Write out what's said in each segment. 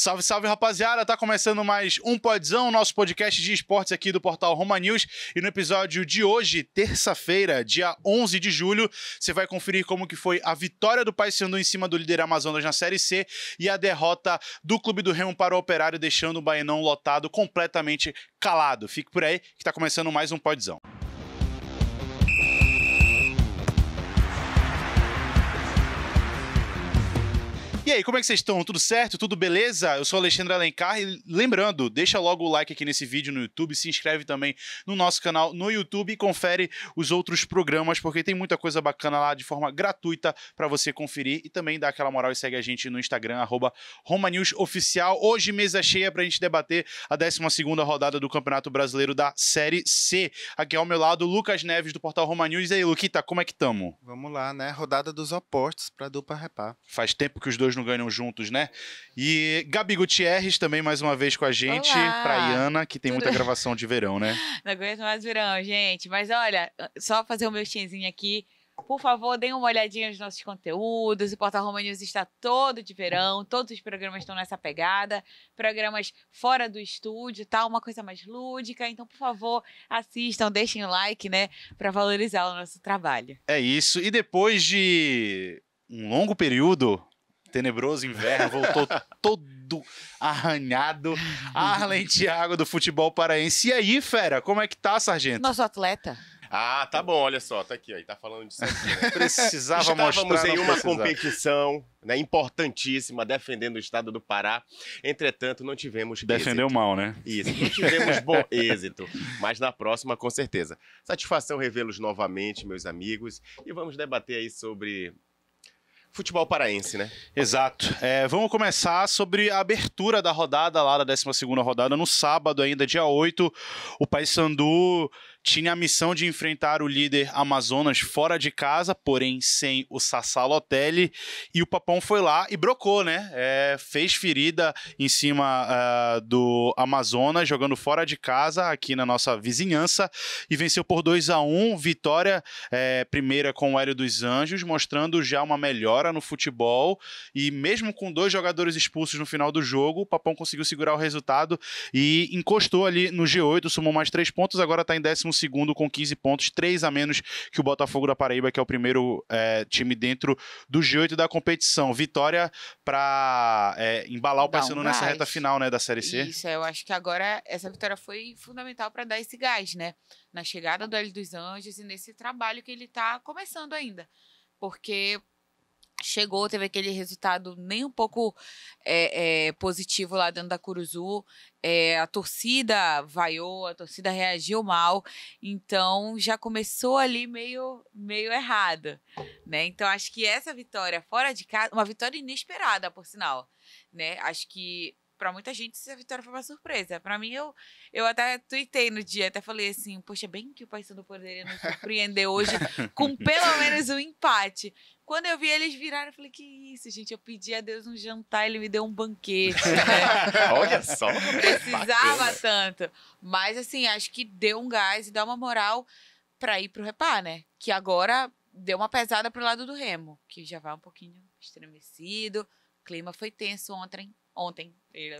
Salve, salve, rapaziada! Tá começando mais um Podzão, nosso podcast de esportes aqui do portal Roma News. E no episódio de hoje, terça-feira, dia 11 de julho, você vai conferir como que foi a vitória do Paysandu em cima do líder Amazonas na Série C e a derrota do Clube do Remo para o Operário, deixando o Baenão lotado completamente calado. Fique por aí que tá começando mais um Podzão. E aí, como é que vocês estão? Tudo certo? Tudo beleza? Eu sou Alexandre Alencar e lembrando, deixa logo o like aqui nesse vídeo no YouTube, se inscreve também no nosso canal no YouTube e confere os outros programas, porque tem muita coisa bacana lá de forma gratuita para você conferir e também dá aquela moral e segue a gente no Instagram, arroba RomaNewsOficial. Hoje, mesa cheia para a gente debater a 12 rodada do Campeonato Brasileiro da Série C. Aqui ao meu lado, Lucas Neves do portal Roma News. E aí, Luquita, como é que tamo? Vamos lá, né? Rodada dos opostos para dupla repar. Faz tempo que os dois não ganham juntos, né? E Gabi Gutierrez também mais uma vez com a gente, Olá. praiana, que tem Tudo muita gravação de verão, né? Não aguento mais verão, gente. Mas olha, só fazer o um meu chinzinho aqui. Por favor, deem uma olhadinha nos nossos conteúdos. O porta Roma News está todo de verão, todos os programas estão nessa pegada. Programas fora do estúdio, tá? Uma coisa mais lúdica. Então, por favor, assistam, deixem o like, né? Para valorizar o nosso trabalho. É isso. E depois de um longo período tenebroso inverno, voltou todo arranhado. Arlen Thiago do futebol paraense. E aí, fera, como é que tá, sargento? Nosso atleta. Ah, tá bom, olha só, tá aqui, aí tá falando disso aqui, né? Precisava Estávamos mostrar. Estávamos em uma competição né, importantíssima, defendendo o estado do Pará. Entretanto, não tivemos Defendeu êxito. mal, né? Isso, não tivemos bom êxito, mas na próxima, com certeza. Satisfação revê-los novamente, meus amigos, e vamos debater aí sobre futebol paraense, né? Exato. É, vamos começar sobre a abertura da rodada lá da 12 rodada. No sábado, ainda dia 8, o Paysandu tinha a missão de enfrentar o líder Amazonas fora de casa, porém sem o Sassá Lotelli, e o Papão foi lá e brocou, né? É, fez ferida em cima uh, do Amazonas, jogando fora de casa, aqui na nossa vizinhança, e venceu por 2 a 1 um, vitória é, primeira com o Hélio dos Anjos, mostrando já uma melhora no futebol, e mesmo com dois jogadores expulsos no final do jogo, o Papão conseguiu segurar o resultado e encostou ali no G8, somou mais três pontos, agora está em décimo segundo com 15 pontos, 3 a menos que o Botafogo da Paraíba, que é o primeiro é, time dentro do G8 da competição. Vitória para é, embalar o Paysandu um nessa reta final né, da Série C. Isso, eu acho que agora essa vitória foi fundamental para dar esse gás, né? Na chegada do Hélio dos Anjos e nesse trabalho que ele está começando ainda. Porque chegou, teve aquele resultado nem um pouco é, é, positivo lá dentro da Curuzu. É, a torcida vaiou, a torcida reagiu mal, então já começou ali meio, meio errado né? Então acho que essa vitória fora de casa, uma vitória inesperada, por sinal, né? Acho que para muita gente essa vitória foi uma surpresa. Para mim, eu, eu até tuitei no dia, até falei assim, poxa, bem que o Paysandu poderia nos surpreender hoje com pelo menos um empate. Quando eu vi eles viraram, eu falei, que isso, gente? Eu pedi a Deus um jantar, e ele me deu um banquete. Né? Olha só. Precisava bacana. tanto. Mas, assim, acho que deu um gás e dá uma moral para ir pro repá, né? Que agora deu uma pesada pro lado do Remo, que já vai um pouquinho estremecido. O clima foi tenso ontem, ontem.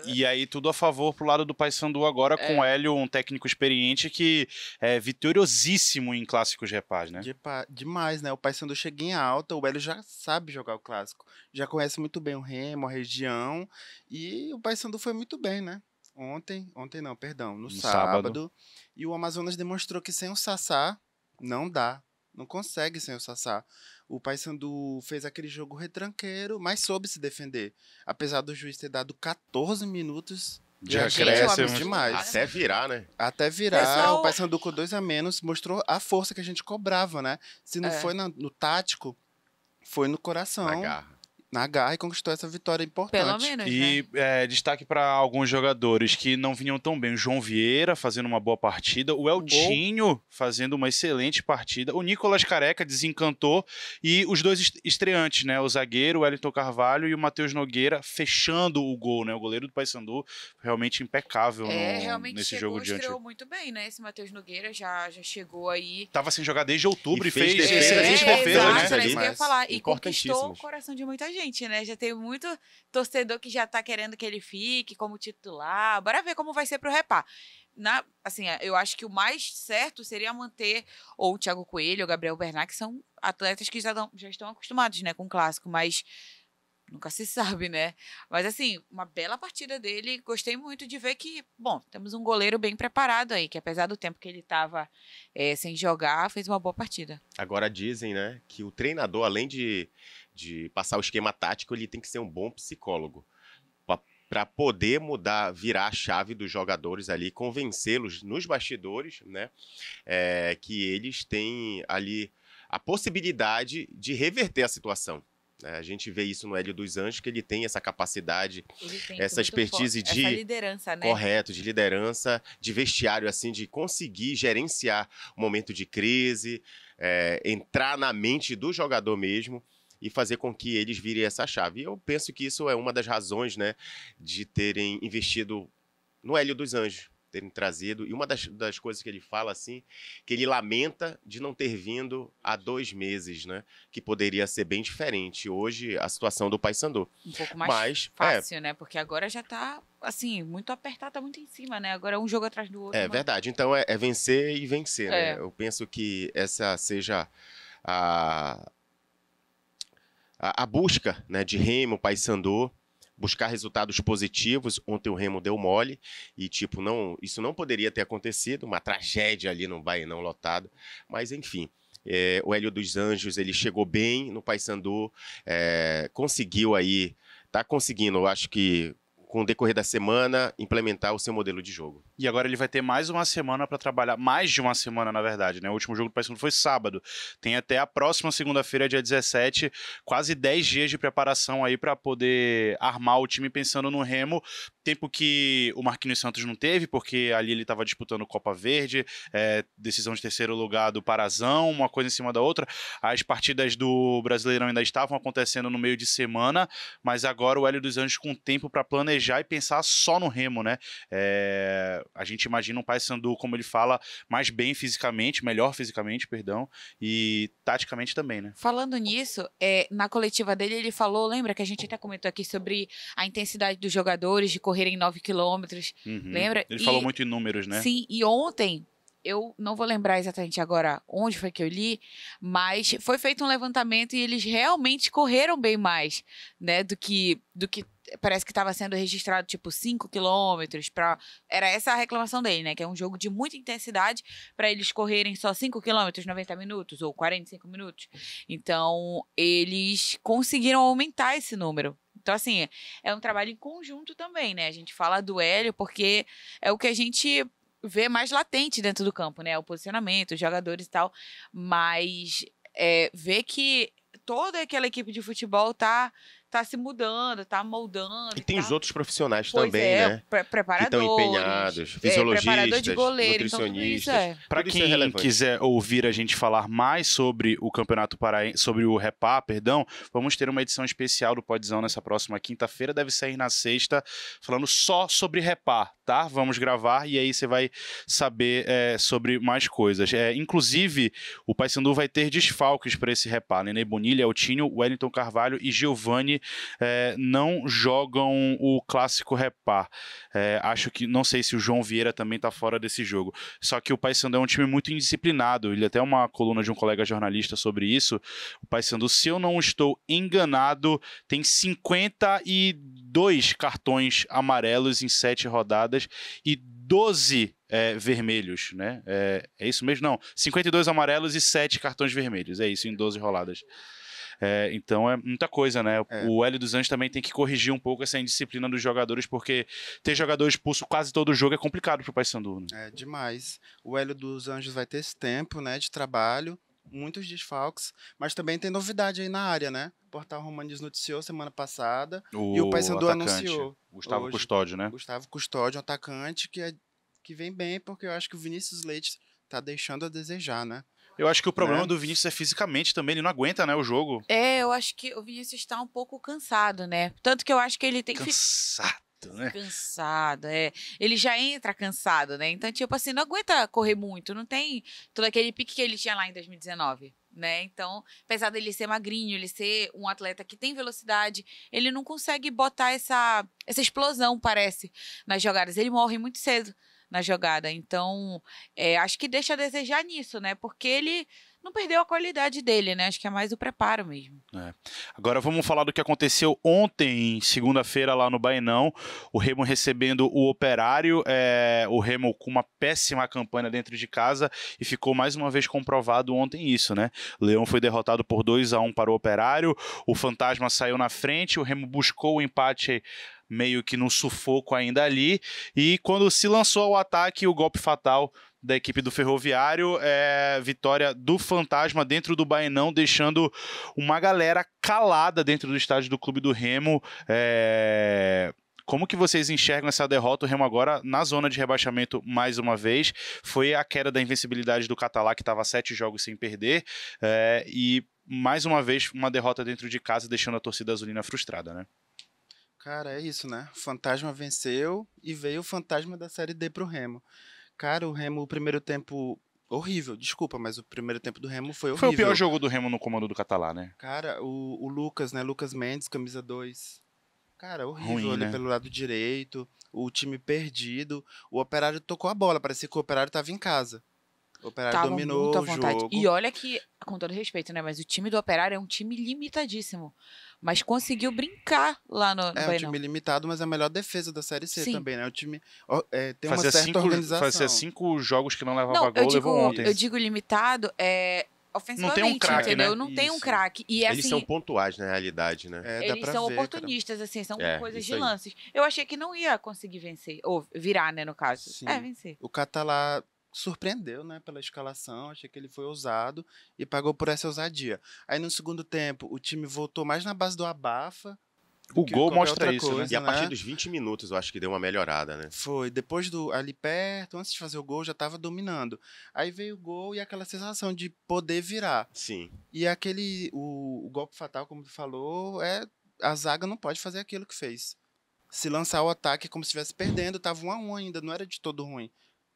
E aí tudo a favor pro lado do Paysandu agora é. com o Hélio, um técnico experiente que é vitoriosíssimo em clássicos repás, né? Depa, demais, né? O Paysandu chega em alta, o Hélio já sabe jogar o clássico, já conhece muito bem o Remo, a região, e o Paysandu foi muito bem, né? Ontem, ontem não, perdão, no, no sábado, sábado, E o Amazonas demonstrou que sem o Sassá não dá. Não consegue sem o Sassá. O Paysandu fez aquele jogo retranqueiro, mas soube se defender. Apesar do juiz ter dado 14 minutos já acréscimo demais. Até virar, né? Até virar. Pessoal... O Paysandu com dois a menos mostrou a força que a gente cobrava, né? Se não é. foi no tático, foi no coração. Agarra na garra e conquistou essa vitória importante. Pelo menos, e né? é, destaque para alguns jogadores que não vinham tão bem. O João Vieira fazendo uma boa partida, o Eltinho fazendo uma excelente partida, o Nicolas Careca desencantou e os dois estreantes, né? O zagueiro, o Wellington Carvalho e o Matheus Nogueira fechando o gol, né? O goleiro do Paysandu realmente impecável é, no, realmente nesse chegou, jogo diante. estreou muito bem, né? Esse Matheus Nogueira já, já chegou aí. Tava sem jogar desde outubro e, e fez, excelente defesa, é, fez defesa, é, defesa, né? Exato, né? Mas, falar. E conquistou o coração de muita gente gente, né? Já tem muito torcedor que já tá querendo que ele fique como titular. Bora ver como vai ser pro Repá. Na, assim, é, eu acho que o mais certo seria manter ou o Thiago Coelho, ou o Gabriel Bernard, que são atletas que já, dão, já estão acostumados, né, com o clássico, mas nunca se sabe, né? Mas assim, uma bela partida dele. Gostei muito de ver que, bom, temos um goleiro bem preparado aí, que apesar do tempo que ele estava é, eh, sem jogar, fez uma boa partida. Agora dizem, né, que o treinador, além de, de passar o esquema tático, ele tem que ser um bom psicólogo para poder mudar, virar a chave dos jogadores ali, convencê-los nos bastidores, né, é, que eles têm ali a possibilidade de reverter a situação. É, a gente vê isso no Hélio dos Anjos, que ele tem essa capacidade, tem essa expertise de. Essa liderança, né? Correto, de liderança, de vestiário, assim, de conseguir gerenciar o momento de crise, é, entrar na mente do jogador mesmo e fazer com que eles virem essa chave. E eu penso que isso é uma das razões, né, de terem investido no Hélio dos Anjos terem trazido. E uma das, das coisas que ele fala, assim, que ele lamenta de não ter vindo há dois meses, né? Que poderia ser bem diferente hoje a situação do Paysandu. Um pouco mais Mas, é. fácil, é, né? Porque agora já tá, assim, muito apertado, tá muito em cima, né? Agora é um jogo atrás do outro. É né. verdade. Então é, é, vencer e vencer, né. é. né? Eu penso que essa seja a... A, a busca né, de Remo, Paysandu, buscar resultados positivos. Ontem o Remo deu mole e, tipo, não, isso não poderia ter acontecido, uma tragédia ali no não lotado. Mas, enfim, é, o Hélio dos Anjos, ele chegou bem no Paysandu, é, conseguiu aí, tá conseguindo, eu acho que com o decorrer da semana, implementar o seu modelo de jogo. E agora ele vai ter mais uma semana para trabalhar, mais de uma semana, na verdade, né? O último jogo do Paysandu foi sábado. Tem até a próxima segunda-feira, dia 17, quase 10 dias de preparação aí para poder armar o time pensando no Remo, tempo que o Marquinhos Santos não teve, porque ali ele estava disputando Copa Verde, é, decisão de terceiro lugar do Parazão, uma coisa em cima da outra. As partidas do Brasileirão ainda estavam acontecendo no meio de semana, mas agora o Hélio dos Anjos com tempo para planejar e pensar só no Remo, né? É, a gente imagina um pai Sandu, como ele fala, mais bem fisicamente, melhor fisicamente, perdão, e taticamente também, né? Falando nisso, é, na coletiva dele ele falou, lembra que a gente até comentou aqui sobre a intensidade dos jogadores de correr correrem 9 quilômetros. Uhum. Lembra? Ele e, falou muito em números, né? Sim, e ontem. Eu não vou lembrar exatamente agora onde foi que eu li, mas foi feito um levantamento e eles realmente correram bem mais, né, do que do que parece que estava sendo registrado tipo 5 quilômetros para era essa a reclamação dele, né, que é um jogo de muita intensidade para eles correrem só 5 quilômetros 90 minutos ou 45 minutos. Então, eles conseguiram aumentar esse número, então, assim, é um trabalho em conjunto também, né? A gente fala do Hélio porque é o que a gente vê mais latente dentro do campo, né? O posicionamento, os jogadores e tal. Mas é, ver que toda aquela equipe de futebol tá tá se mudando, tá moldando. E, e tem tá... os outros profissionais pois também, é, né? Pre preparadores. Que estão empenhados, é, fisiologistas, é, de goleiro, então nutricionistas. Então, é. Para é quem é quiser ouvir a gente falar mais sobre o Campeonato Paraense, sobre o Repá, perdão, vamos ter uma edição especial do Podzão nessa próxima quinta-feira, deve sair na sexta, falando só sobre Repá, tá? Vamos gravar e aí você vai saber eh, sobre mais coisas. É, inclusive, o Paysandu vai ter desfalques para esse Repá, Nenê Bonilha, Altinho, Wellington Carvalho e Giovanni é, não jogam o clássico repar. É, eh, acho que, não sei se o João Vieira também está fora desse jogo. Só que o Paysandu é um time muito indisciplinado. Ele até uma coluna de um colega jornalista sobre isso. O Paysandu, se eu não estou enganado, tem 52 cartões amarelos em sete rodadas e 12 é, eh, vermelhos, né? É, é, isso mesmo? Não, 52 amarelos e 7 cartões vermelhos. É isso, em 12 roladas. É, então é muita coisa, né? É. O Hélio dos Anjos também tem que corrigir um pouco essa indisciplina dos jogadores, porque ter jogador expulso quase todo jogo é complicado pro Paysandu. Né? É demais. O Hélio dos Anjos vai ter esse tempo, né, de trabalho muitos desfalques, mas também tem novidade aí na área, né? O Portal Romanes noticiou semana passada o e o Paysandu anunciou. Gustavo hoje, Custódio, né? Gustavo Custódio, um atacante que, é, que vem bem, porque eu acho que o Vinícius Leite tá deixando a desejar, né? Eu acho que o problema né? do Vinícius é fisicamente também, ele não aguenta, né, o jogo. É, eu acho que o Vinícius está um pouco cansado, né? Tanto que eu acho que ele tem cansado. né? Cansado, é. Ele já entra cansado, né? Então, tipo assim, não aguenta correr muito, não tem todo aquele pique que ele tinha lá em 2019. Né? Então, apesar dele ser magrinho, ele ser um atleta que tem velocidade, ele não consegue botar essa, essa explosão, parece, nas jogadas. Ele morre muito cedo na jogada. Então, é, acho que deixa a desejar nisso, né? Porque ele não perdeu a qualidade dele, né? Acho que é mais o preparo mesmo. É. Agora vamos falar do que aconteceu ontem, segunda-feira, lá no Bainão. O Remo recebendo o Operário, é, o Remo com uma péssima campanha dentro de casa e ficou mais uma vez comprovado ontem isso, né? Leão foi derrotado por 2 a 1 para o Operário, o Fantasma saiu na frente, o Remo buscou o empate meio que num sufoco ainda ali. E quando se lançou ao ataque, o golpe fatal da equipe do Ferroviário, é vitória do Fantasma dentro do Baenão, deixando uma galera calada dentro do estádio do Clube do Remo. É... Como que vocês enxergam essa derrota? O Remo agora na zona de rebaixamento mais uma vez. Foi a queda da invencibilidade do Catalá, que estava sete jogos sem perder. É... E mais uma vez, uma derrota dentro de casa, deixando a torcida azulina frustrada, né? Cara, é isso, né? fantasma venceu e veio o fantasma da Série D pro Remo. Cara, o Remo, o primeiro tempo horrível, desculpa, mas o primeiro tempo do Remo foi horrível. Foi o pior jogo do Remo no comando do Catalá, né? Cara, o, o Lucas, né? Lucas Mendes, camisa 2. Cara, horrível Ruim, ali né? pelo lado direito, o time perdido. O Operário tocou a bola, parecia que o Operário tava em casa. O Operário tava dominou muito à vontade. Jogo. E olha que, com todo respeito, né? Mas o time do Operário é um time limitadíssimo. Mas conseguiu brincar lá no. É, é um time limitado, mas é a melhor defesa da Série C Sim. também, né? O time é, tem fazia uma certa cinco, organização. Fazia cinco jogos que não levava não, gol, eu digo, ontem. Eu digo limitado, é, não tem um craque, né? entendeu? Né? Não tem um craque. E assim, eles são pontuais na realidade, né? É, eles são ver, oportunistas, assim, são é, coisas de aí. lances. Eu achei que não ia conseguir vencer, ou virar, né, no caso. Sim. É, vencer. O Catalá surpreendeu, né, pela escalação, achei que ele foi ousado e pagou por essa ousadia. Aí no segundo tempo, o time voltou mais na base do abafa. O gol mostra isso, né? coisa, né? E a partir né? dos 20 minutos, eu acho que deu uma melhorada, né? Foi, depois do ali perto, antes de fazer o gol, já estava dominando. Aí veio o gol e aquela sensação de poder virar. Sim. E aquele o, o golpe fatal, como tu falou, é a zaga não pode fazer aquilo que fez se lançar o ataque como se estivesse perdendo, tava um a um ainda, não era de todo ruim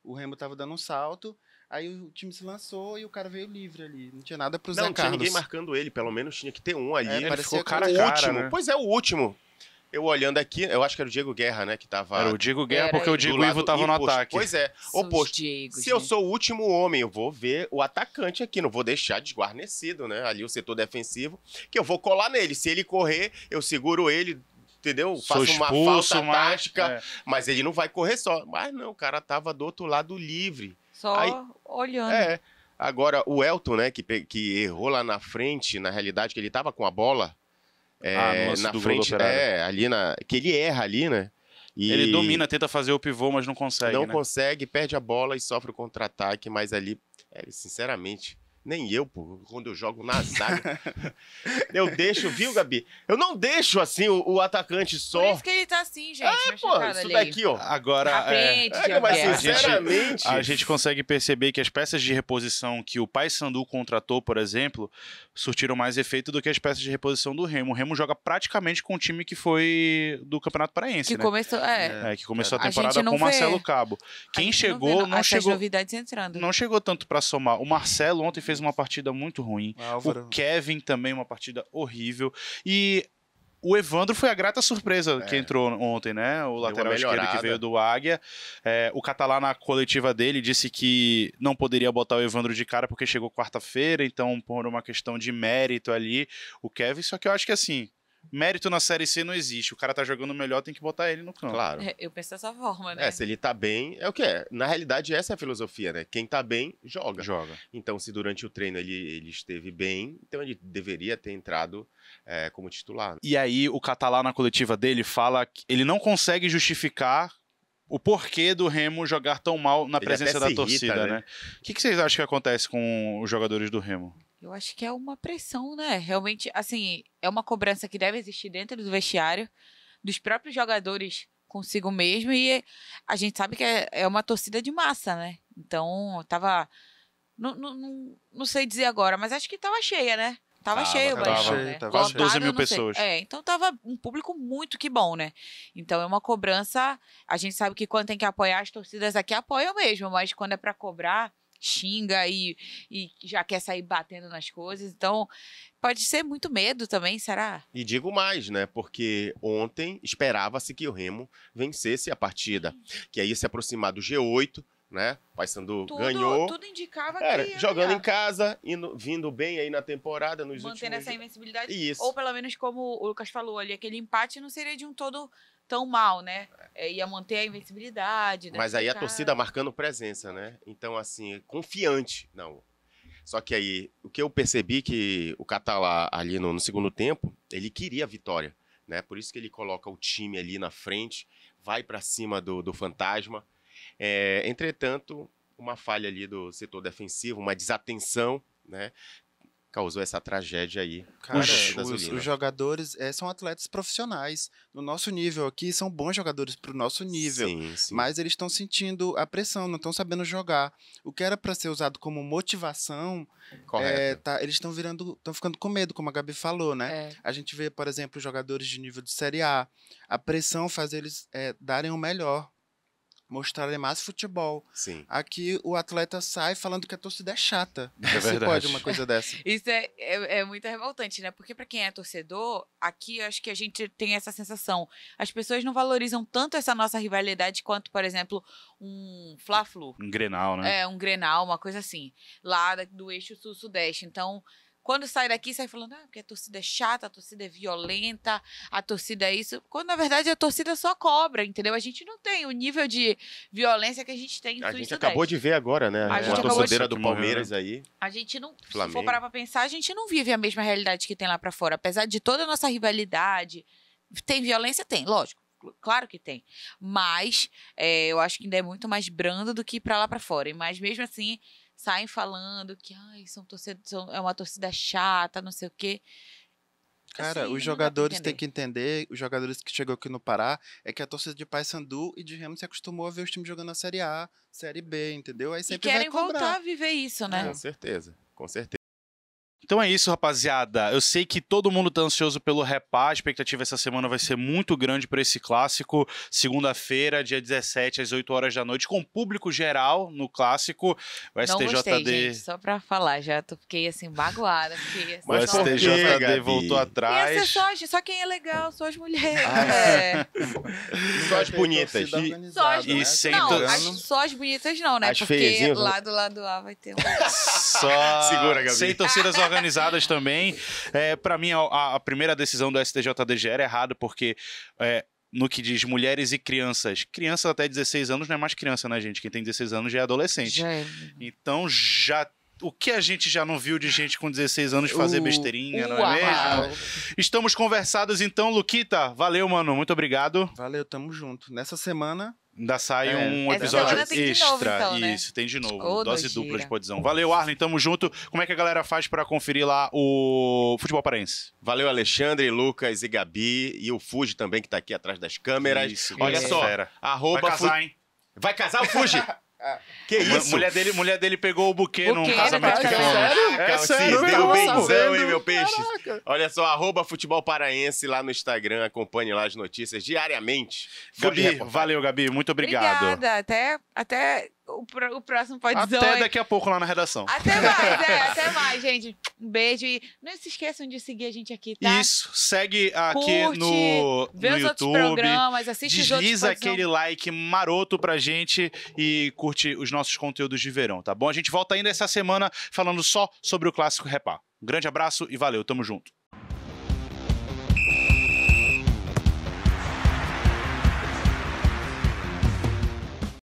o Remo tava dando um salto, aí o time se lançou e o cara veio livre ali. Não tinha nada pro não, Zé Não, tinha ninguém marcando ele, pelo menos tinha que ter um ali. É, ele parecia ficou cara a cara, último. Né? Pois é, o último. Eu olhando aqui, eu acho que era o Diego Guerra, né, que tava... Era o Diego Guerra, porque o Diego Ivo tava no ataque. Pois é, São oposto. Diego, Se né? eu sou o último homem, eu vou ver o atacante aqui, não vou deixar desguarnecido, né, ali o setor defensivo, que eu vou colar nele. Se ele correr, eu seguro ele, entendeu? Faço uma expulso, falta tática, é. mas ele não vai correr só. Mas não, o cara tava do outro lado livre. Só Aí, olhando. É. Agora, o Elton, né, que, que errou lá na frente, na realidade, que ele tava com a bola é, ah, nossa, na frente, é, ali na. Que ele erra ali, né? E... Ele domina, tenta fazer o pivô, mas não consegue. Não né? consegue, perde a bola e sofre o contra-ataque, mas ali, é, sinceramente, nem eu, pô, quando eu jogo na zaga. eu deixo, viu, Gabi? Eu não deixo assim o, o atacante só. Por isso que ele tá assim, gente. É, pô, isso ali. daqui, ó. Agora. Aprende, é, é, mas sinceramente. A gente, a gente consegue perceber que as peças de reposição que o Pai Sandu contratou, por exemplo, surtiram mais efeito do que as peças de reposição do Remo. O Remo joga praticamente com o time que foi do Campeonato Paraense. Que né? começou. É. é. que começou a temporada com o Marcelo Cabo. Quem chegou, não, vê, não. não chegou. Novidades entrando. Não chegou tanto para somar. O Marcelo ontem fez fez uma partida muito ruim. Ah, Álvaro. O Kevin também uma partida horrível. E o Evandro foi a grata surpresa é. que entrou ontem, né? O lateral esquerdo que veio do Águia. É, o Catalá, na coletiva dele, disse que não poderia botar o Evandro de cara porque chegou quarta-feira, então, por uma questão de mérito ali, o Kevin. Só que eu acho que, assim, mérito na Série C não existe. O cara tá jogando melhor, tem que botar ele no campo. Claro. É, eu penso dessa forma, né? É, se ele tá bem, é o que é. Na realidade, essa é a filosofia, né? Quem tá bem, joga. Joga. Então, se durante o treino ele, ele esteve bem, então ele deveria ter entrado é, como titular. E aí, o Catalá, na coletiva dele, fala que ele não consegue justificar o porquê do Remo jogar tão mal na ele presença da irrita, torcida, né? né? O né? que, que vocês acham que acontece com os jogadores do Remo? Eu acho que é uma pressão, né? Realmente, assim, é uma cobrança que deve existir dentro do vestiário, dos próprios jogadores consigo mesmo, e a gente sabe que é, é uma torcida de massa, né? Então, tava. Não, não, não sei dizer agora, mas acho que tava cheia, né? Tava, tava cheio o Baixão, tava, né? Tava Quase 12 mil pessoas. É, então tava um público muito que bom, né? Então é uma cobrança. A gente sabe que quando tem que apoiar as torcidas aqui apoiam mesmo, mas quando é para cobrar, xinga e, e já quer sair batendo nas coisas. Então, pode ser muito medo também, será? E digo mais, né? Porque ontem esperava-se que o Remo vencesse a partida, que aí se aproximar do G8, né? Paysandu ganhou. Tudo indicava Era, que ia jogando ganhar. em casa, indo, vindo bem aí na temporada, nos Mantendo últimos... essa invencibilidade. Isso. Ou pelo menos como o Lucas falou ali, aquele empate não seria de um todo tão mal, né? É, ia manter a invencibilidade. Né? Mas aí a torcida marcando presença, né? Então, assim, é confiante. Não. Só que aí, o que eu percebi que o Catalá, ali no, no segundo tempo, ele queria a vitória. Né? Por isso que ele coloca o time ali na frente, vai para cima do, do fantasma. É, entretanto, uma falha ali do setor defensivo, uma desatenção, né? causou essa tragédia aí. Cara, os, os, os, jogadores é, são atletas profissionais. No nosso nível aqui, são bons jogadores para o nosso nível. Sim, sim. Mas eles estão sentindo a pressão, não estão sabendo jogar. O que era para ser usado como motivação, é, tá, eles estão virando, estão ficando com medo, como a Gabi falou, né? É. A gente vê, por exemplo, jogadores de nível de Série A. A pressão faz eles eh, darem o melhor mostrar mais futebol. Sim. Aqui o atleta sai falando que a torcida é chata. É verdade. pode uma coisa dessa. Isso é, é, é, muito revoltante, né? Porque para quem é torcedor, aqui eu acho que a gente tem essa sensação. As pessoas não valorizam tanto essa nossa rivalidade quanto, por exemplo, um Fla-Flu. Um Grenal, né? É, um Grenal, uma coisa assim. Lá do eixo sul-sudeste. Então, quando sai daqui, sai falando, ah, porque a torcida é chata, a torcida é violenta, a torcida é isso. Quando, na verdade, a torcida só cobra, entendeu? A gente não tem o nível de violência que a gente tem A gente Sudeste. acabou de ver agora, né? A, torcida torcedeira de... do Palmeiras aí. A gente não, Flamengo. se for parar pra pensar, a gente não vive a mesma realidade que tem lá para fora. Apesar de toda a nossa rivalidade, tem violência? Tem, lógico claro que tem. Mas é, eu acho que ainda é muito mais brando do que para lá para fora. Mas mesmo assim, saem falando que Ai, são são, é uma torcida chata, não sei o quê. Cara, assim, os jogadores têm que entender, os jogadores que chegou aqui no Pará, é que a torcida de Paysandu e de Remo se acostumou a ver os times jogando a Série A, Série B, entendeu? Aí sempre e querem voltar a viver isso, né? Com certeza, com certeza. Então é isso, rapaziada. Eu sei que todo mundo tá ansioso pelo repá. A expectativa essa semana vai ser muito grande para esse clássico. Segunda-feira, dia 17, às 8 horas da noite, com público geral no clássico. O STJD. Não gostei, gente, só pra falar, já tô, fiquei assim, baguada. Fiquei, assim, o STJD voltou atrás. Ia ser só, só quem é legal, só as mulheres. Ah, é. é. Só as bonitas. E, só as, né? e não, as, só as bonitas não, né? As Porque feizinhas, né? lá do lado A vai ter um. Só... Segura, Gabi. Sem torcidas organizadas organizadas também. É, para mim, a, a, primeira decisão do STJDG era errada, porque é, no que diz mulheres e crianças. crianças até 16 anos não é mais criança, né, gente? Quem tem 16 anos já é adolescente. Já é. Então já. O que a gente já não viu de gente com 16 anos fazer uh, besteirinha, não é mesmo? Estamos conversados então, Luquita. Valeu, mano. Muito obrigado. Valeu, tamo junto. Nessa semana Ainda sai é. um episódio extra. Novo, então, né? Isso, tem de novo. Oh, Dose dupla de podizão. Valeu, Arlen, tamo junto. Como é que a galera faz para conferir lá o Futebol Paraense? Valeu, Alexandre, Lucas e Gabi. E o Fuji também, que tá aqui atrás das câmeras. Isso, Olha é. só, arroba... Vai casar, hein? Vai casar o Fuji? Que isso? Mulher dele, mulher dele pegou o buquê, buquê num casamento tá de fome. Sério? É, tá sério? Se deu benzão, hein, meu peixe? Olha só, arroba futebol paraense lá no Instagram. Acompanhe lá as notícias diariamente. Gabi, valeu, Gabi. Muito obrigado. Obrigada. Até, até o, pro, o próximo pode Até daqui a pouco lá na redação. Até mais, é, até mais, gente. Um beijo e não se esqueçam de seguir a gente aqui, tá? Isso, segue aqui Curte, no, vê no os YouTube. Outros programas, assiste os outros aquele like maroto pra gente e curte os nossos conteúdos de verão, tá bom? A gente volta ainda essa semana falando só sobre o clássico Repá. Um grande abraço e valeu, tamo junto.